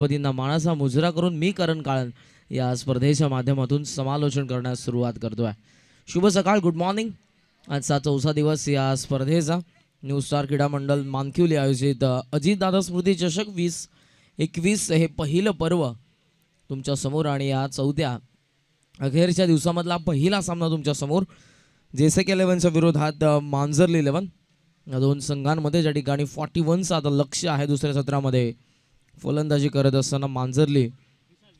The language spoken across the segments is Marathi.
पतींना मानाचा मुजरा करून मी करण काळन या स्पर्धेच्या माध्यमातून समालोचन करण्यास सुरुवात करतो आहे शुभ सकाळ गुड मॉर्निंग आजचा चौथा दिवस या स्पर्धेचा न्यू स्टार क्रीडा मंडळ मानखिवली आयोजित अजितदादा स्मृती चषक वीस एकवीस हे पहिलं पर्व तुमच्या समोर आणि या चौथ्या अखेरच्या दिवसामधला पहिला सामना तुमच्या समोर जेसेक इलेव्हनच्या विरोधात मांजरली इलेव्हन या दोन संघांमध्ये ज्या ठिकाणी फॉर्टी वनचं आता लक्ष आहे दुसऱ्या सत्रामध्ये फलंदाजी करत असताना मांजरली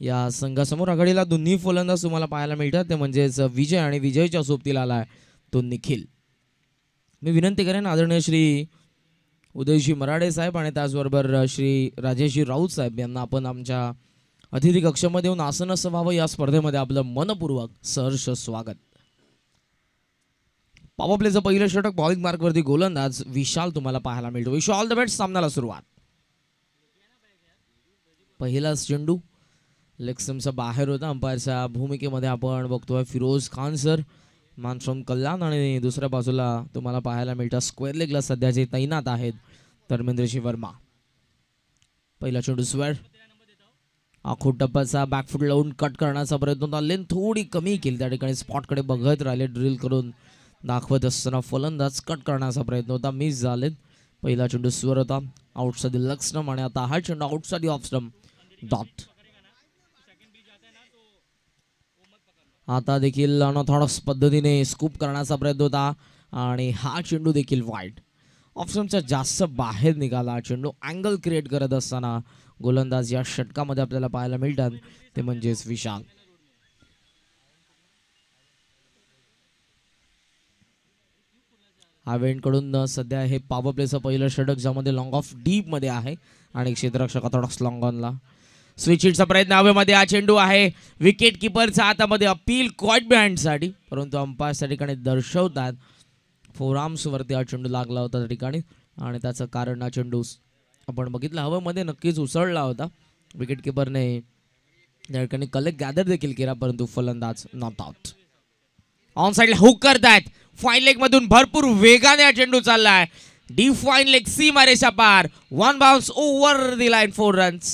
या संघासमोर आघाडीला दोन्ही फलंदाज तुम्हाला पाहायला मिळतात ते म्हणजेच विजय आणि विजयच्या सोबतीला आलाय तो निखिल मी विनंती करेन आदरणीय श्री उदयजी मराडे साहेब आणि त्याचबरोबर श्री राजेशजी राऊत साहेब यांना आपण आमच्या अतिथी कक्षामध्ये येऊन आसन असं व्हावं या स्पर्धेमध्ये आपलं मनपूर्वक सहर्ष स्वागत पापा पहिलं षटक बॉलिंग मार्कवरती गोलंदाज विशाल तुम्हाला पाहायला मिळतो विशाल ऑल द बेस्ट सामन्याला सुरुवात पहिलाच चेंडू लेक्समचा बाहेर होता अंपायरच्या भूमिकेमध्ये आपण बघतोय फिरोज खान सर मान कल्याण आणि दुसऱ्या बाजूला तुम्हाला पाहायला मिळतात स्क्वेअर लेगला सध्या जे तैनात आहेत धर्मेंद्रजी वर्मा पहिला चेंडू स्वेअर आखो टप्प्याचा बॅकफूट लावून कट करण्याचा प्रयत्न होता लेन थोडी कमी केली त्या ठिकाणी स्पॉटकडे बघत राहिले ड्रिल करून दाखवत असताना फलंदाज कट करण्याचा प्रयत्न होता मिस झालेत पहिला चेंडू स्वर होता आउटसाठी लक्स्टम आणि आता हा चेंडू आउटसाठी ऑफ स्टम्प डॉट आता देखील अनऑथॉडॉक्स पद्धतीने स्कूप करण्याचा प्रयत्न होता आणि हा चेंडू देखील वाईट ऑप्शनचा जास्त बाहेर निघाला चेंडू अँगल क्रिएट करत असताना गोलंदाज या षटकामध्ये आपल्याला पाहायला मिळतात ते म्हणजेच विशाल हा कडून सध्या हे पावर प्लेचं पहिलं षटक ज्यामध्ये लॉंग ऑफ डीप मध्ये आहे आणि क्षेत्ररक्षक थोडा लॉंग ऑनला स्विचिटचा प्रयत्न हवेमध्ये हा चेंडू आहे विकेट किपरचा हातामध्ये अपील कॉट बँडसाठी परंतु अंपायर्स त्या ठिकाणी दर्शवतात वरती हा चेंडू लागला होता त्या ठिकाणी आणि त्याचं कारण हा चेंडू आपण बघितलं हवेमध्ये नक्कीच उसळला होता विकेट त्या ठिकाणी कलेक्ट गॅदर देखील केला परंतु फलंदाज नॉट आउट ऑन साईडला हुक करतायत फाईन लेग मधून भरपूर वेगाने हा चेंडू चाललाय डी फाईन लेग सी मारेशा पार one bounce over the line four runs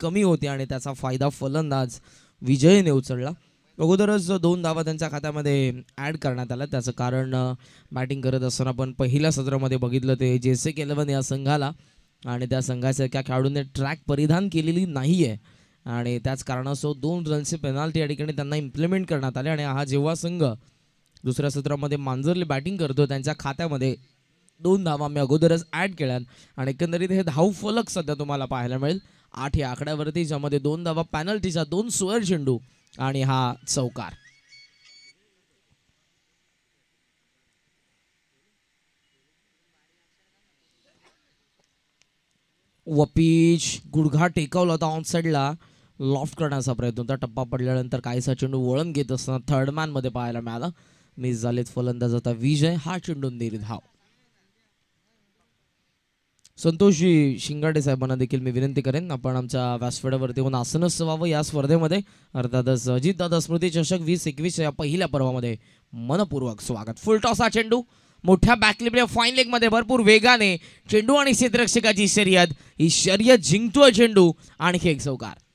कमी होते आणि त्याचा फायदा फलंदाज विजयने उचलला अगोदरच दोन धावा त्यांच्या खात्यामध्ये ॲड करण्यात आला त्याचं कारण बॅटिंग करत असताना आपण पहिल्या सत्रामध्ये बघितलं ते जेसे केलेवन या संघाला आणि त्या संघासारख्या खेळाडूंनी ट्रॅक परिधान केलेली नाही आहे आणि त्याच कारणास्तव दोन रनची पेनाल्टी या ठिकाणी त्यांना इम्प्लिमेंट करण्यात आले आणि हा जेव्हा संघ दुसऱ्या सत्रामध्ये मांजरली बॅटिंग करतो त्यांच्या खात्यामध्ये दोन धावा आम्ही अगोदरच ॲड केल्यात आणि एकंदरीत हे धाव फलक सध्या तुम्हाला पाहायला मिळेल आठ या आकड्यावरती ज्यामध्ये दोन धावा पॅनल्टीचा दोन सोयर चेंडू आणि हा चौकार वपीज गुडघा टेकवला होता ऑन साईडला लॉफ्ट करण्याचा प्रयत्न होता टप्पा पडल्यानंतर काही चेंडू वळण घेत असताना थर्ड मध्ये पाहायला मिळाला मिस झालेत फलंदाज आता विजय हा चेंडून निर्धाव संतोषजी शिंगाडे साहेबांना देखील मी विनंती करेन आपण आमच्या व्यासपीठावरती होऊन आसनच व्हावं या स्पर्धेमध्ये अर्थातच अजितदादा स्मृती चषक वीस एकवीस या पहिल्या पर्वामध्ये मनपूर्वक स्वागत फुल टॉस हा चेंडू मोठ्या बॅकलिपने फाईन लेगमध्ये भरपूर वेगाने चेंडू आणि क्षेत्ररक्षकाची शर्यत ही शर्यत जिंकतोय चेंडू आणखी एक चौकार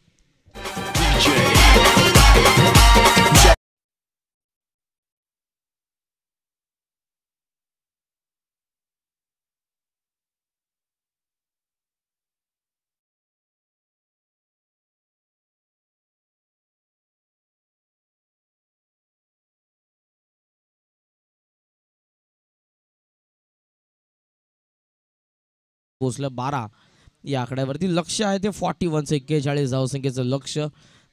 पोचलं बारा या आकड्यावरती लक्ष आहे ते फॉर्टी वनचं एक्केचाळीस धावसंख्येचं लक्ष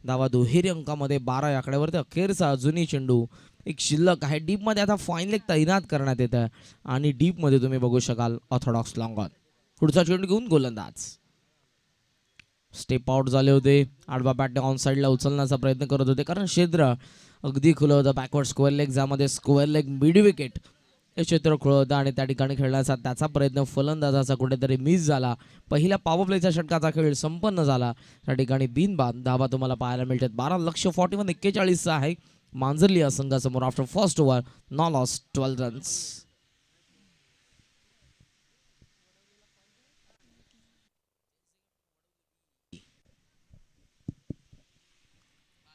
धावा दुहेरी अंकामध्ये बारा या आकड्यावरती अखेरचा अजूनही चेंडू एक शिल्लक आहे डीप मध्ये आता फाईन एक तैनात करण्यात येत आहे आणि डीप मध्ये तुम्ही बघू शकाल ऑर्थोडॉक्स लॉंगॉन पुढचा चेंडू घेऊन गोलंदाज स्टेप आउट झाले होते आडवा बॅटने ऑन साईडला उचलण्याचा प्रयत्न करत होते कारण क्षेत्र अगदी खुलं होतं बॅकवर्ड स्क्वेअर लेग ज्यामध्ये स्क्वेअर लेग मिड विकेट हे क्षेत्रफळ आणि त्या ठिकाणी खेळण्याचा त्याचा प्रयत्न फलंदाजाचा कुठेतरी मिस झाला पहिल्या प्लेचा षटकाचा खेळ संपन्न झाला त्या ठिकाणी बिनबाद धाबा तुम्हाला पाहायला मिळतात बारा लक्ष फॉर्टी वन एक्केचाळीसचा आहे मांजरली या संघासमोर after first over non loss twelve runs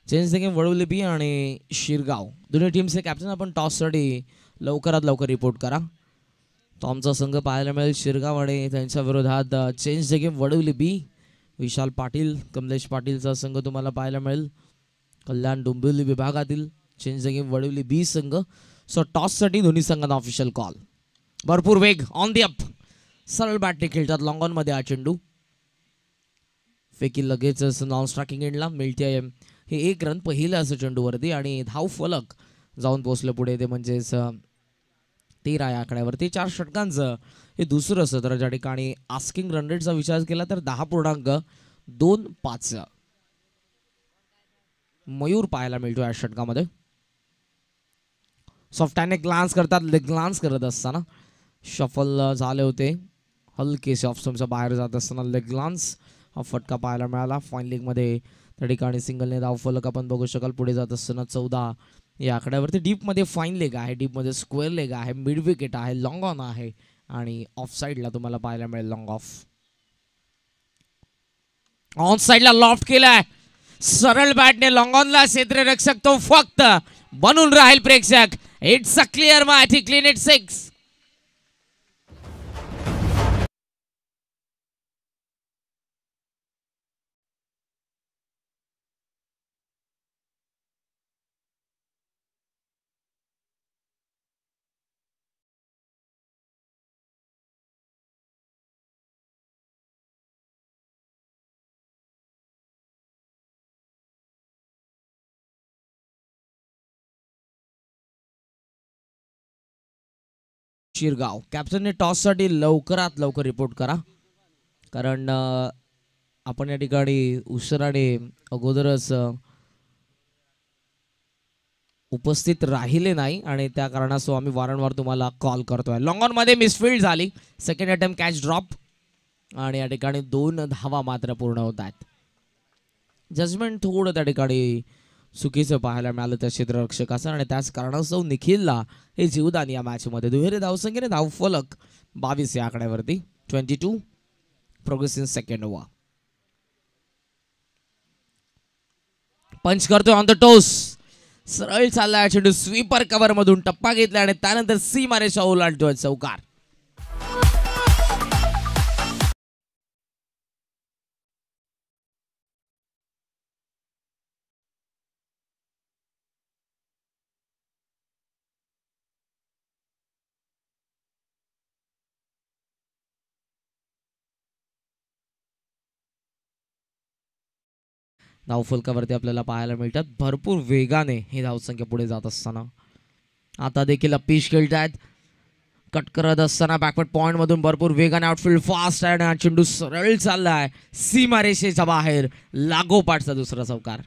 change the game Vadavali B आणि शिरगाव दोन्ही टीमचे कॅप्टन आपण टॉससाठी लवकरात लवकर रिपोर्ट करा तो आमचा संघ पाहायला मिळेल शिरगावाडे त्यांच्या विरोधात change the game Vadavali B Vishal Patil Kamlesh पाटीलचा संघ तुम्हाला पाहायला मिळेल कल्याण डोंबिवली विभागातील change the game Vadavali B संघ सो टॉससाठी दोन्ही संघांना ऑफिशियल कॉल भरपूर वेग ऑन दी अप सरळ बॅटने खेळतात लॉंग ऑनमध्ये हा चेंडू फेकी लगेचच नॉन स्ट्राकिंग एंडला मिळते हे एक रन पहिलं असं चेंडूवरती आणि धाव फलक जाऊन पोचलं पुढे ते म्हणजेच तेरा या आकड्यावरती चार षटकांचं हे दुसरं सत्राच्या ठिकाणी आस्किंग रन रेटचा विचार केला तर दहा पूर्णांक दोन पाच मयूर पाहायला मिळतो या षटकामध्ये सॉफ्टॅने ग्लान्स करतात ग्लान्स करत असताना शफल झाले होते हलकेसे ऑफस्टमच्या बाहेर जात असताना लेग ग्लान्स हा फटका पाहायला मिळाला फाईन लीगमध्ये त्या ठिकाणी सिंगलने फलक आपण बघू शकाल पुढे जात असताना चौदा या आकड्यावरती मध्ये फाईन लेग आहे डीप मध्ये स्क्वेअर लेग आहे मिड विकेट आहे लॉंग ऑन आहे आणि ऑफ ला तुम्हाला पाहायला मिळेल लॉंग ऑफ ऑन ला लॉफ्ट केलाय सरळ बॅटने लॉंग ऑनला क्षेत्र रक्षक तो फक्त बनून राहील प्रेक्षक it's a clear match clean it six Shirgaon toss टॉससाठी लवकरात लवकर रिपोर्ट करा कारण आपण या ठिकाणी उशिराने अगोदरच उपस्थित राहिले नाही आणि त्या कारणास्तव आम्ही वारंवार तुम्हाला कॉल करतोय लॉंग ऑनमध्ये मिसफिल्ड झाली सेकंड अटेम्प्ट कॅच ड्रॉप आणि या ठिकाणी दोन धावा मात्र पूर्ण होत आहेत जजमेंट थोडं त्या ठिकाणी चुकीचं पाहायला मिळालं त्या क्षेत्ररक्षकाचं आणि त्याच कारणास्तव निखिलला हे जीवदान या मॅचमध्ये दुहेरी धाव फलक बावीस या आकड्यावरती twenty two progress in second over punch करतोय ऑन द टोस सरळ चाललाय चेंडू स्वीपर कव्हर मधून टप्पा घेतला आणि त्यानंतर सी मारे शाहू लाल चौकार धावफलकावरती आपल्याला पाहायला मिळतात भरपूर वेगाने ही धावसंख्या पुढे जात असताना आता देखील अपीश खेळत आहेत कट करत असताना बॅकवर्ड पॉईंटमधून भरपूर वेगाने आउटफील्ड फास्ट आहे आणि चेंडू सरळ चालला आहे सीमारेषेच्या बाहेर लागोपाठचा दुसरा चौकार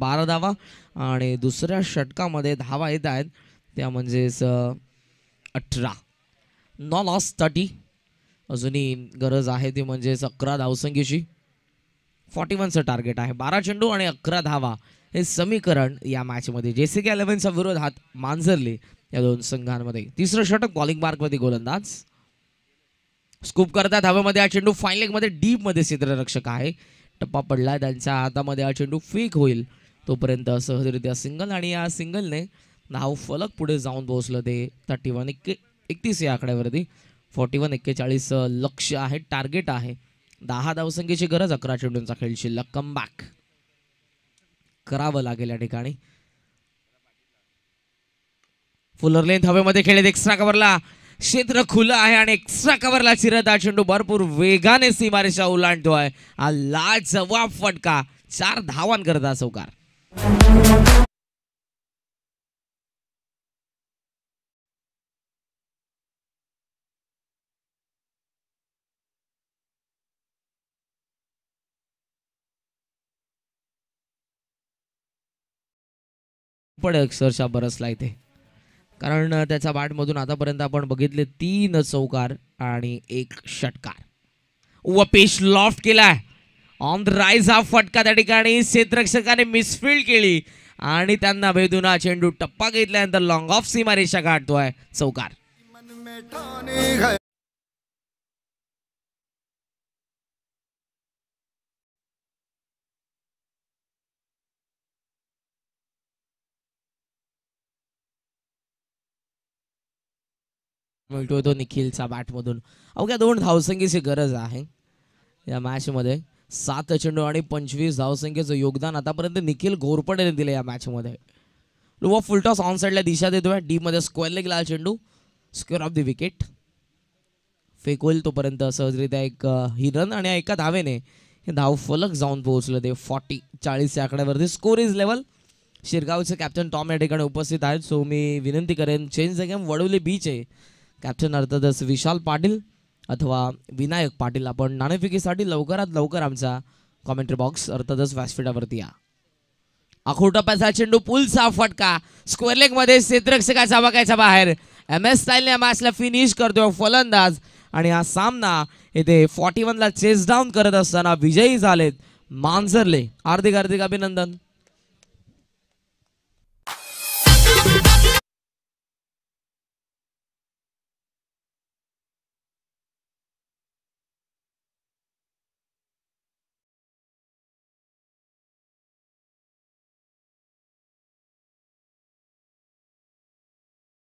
बारा धावा आणि दुसऱ्या षटकामध्ये धावा येत आहेत त्या म्हणजेच अठरा नॉ लॉस थर्टी अजूनही गरज आहे ती म्हणजेच अकरा धावसंख्येची फॉर्टी वनचं टार्गेट आहे बारा चेंडू आणि अकरा धावा हे समीकरण या मॅचमध्ये जेसिका इलेव्हनचा विरोध हात मांजरले या दोन संघांमध्ये तिसरं षटक बॉलिंग मार्कमध्ये गोलंदाज स्कूप करतात हवेमध्ये हा चेंडू फाईन डीपमध्ये क्षेत्ररक्षक आहे टप्पा पडला त्यांच्या हातामध्ये हा चेंडू फेक होईल तोपर्यंत सहजरित्या सिंगल आणि या सिंगलने नाव फलक पुढे जाऊन पोहोचलं ते थर्टी वन एक्के एकतीस या आकड्यावरती फॉर्टी वन एक्केचाळीस लक्ष आहे टार्गेट आहे दहा धावसंख्येची गरज अकरा चेंडूंचा खेळ शिल्लक कम बॅक करावं लागेल या ठिकाणी फुलर लेंथ हवेमध्ये खेळले एक्स्ट्रा कवरला क्षेत्र खुलं आहे आणि एक्स्ट्रा कवरला चिरत हा चेंडू भरपूर वेगाने सीमारेषा ओलांडतो आहे हा लाजवाब फटका चार धावांकरता चौकार पण अक्षरशा बरसला इथे कारण त्याच्या बॅटमधून आतापर्यंत आपण बघितले तीन चौकार आणि एक षटकार वपेश लॉफ्ट केलाय ऑन द राईज हा फटका त्या ठिकाणी क्षेत्ररक्षकाने मिसफिल्ड केली आणि त्यांना बेदुना चेंडू टप्पा घेतल्यानंतर लॉंग ऑफ सीमारेषा गाठतोय चौकार मिळतोय तो निखिलचा बॅटमधून अवघ्या दोन धावसंगीची गरज आहे या मॅचमध्ये सात चेंडू आणि पंचवीस धावसंख्येचं योगदान आतापर्यंत निखिल घोरपडेने दिले या मॅचमध्ये लोवा फुलटॉस ऑन साईडला दिशा देतोय डीमध्ये लेग गेला चेंडू स्क्वेअर ऑफ द विकेट फेक होईल तोपर्यंत सहजरित्या एक ही रन आणि एका धावेने हे धाव फलक जाऊन पोहोचलं ते फॉर्टी या आकड्यावरती स्कोर इज लेवल शिरगावचे कॅप्टन टॉम या ठिकाणी उपस्थित आहेत सो मी विनंती करेन चेंज द गेम वडवली बीच आहे कॅप्टन अर्थातच विशाल पाटील अथवा विनायक पाटील आपण नाणेफिकीसाठी लवकरात लवकर आमचा कॉमेंट्री बॉक्स अर्थातच व्यासपीठावरती या पैसा चेंडू पुलचा फटका स्क्वेअर लेग मध्ये क्षेत्रक्षकाचा बघायचा बाहेर एम एस स्टाईलने मॅचला फिनिश करतो फलंदाज आणि हा सामना येथे फॉर्टी वनला चेस डाऊन करत असताना विजयी झालेत मांजरले हार्दिक हार्दिक अभिनंदन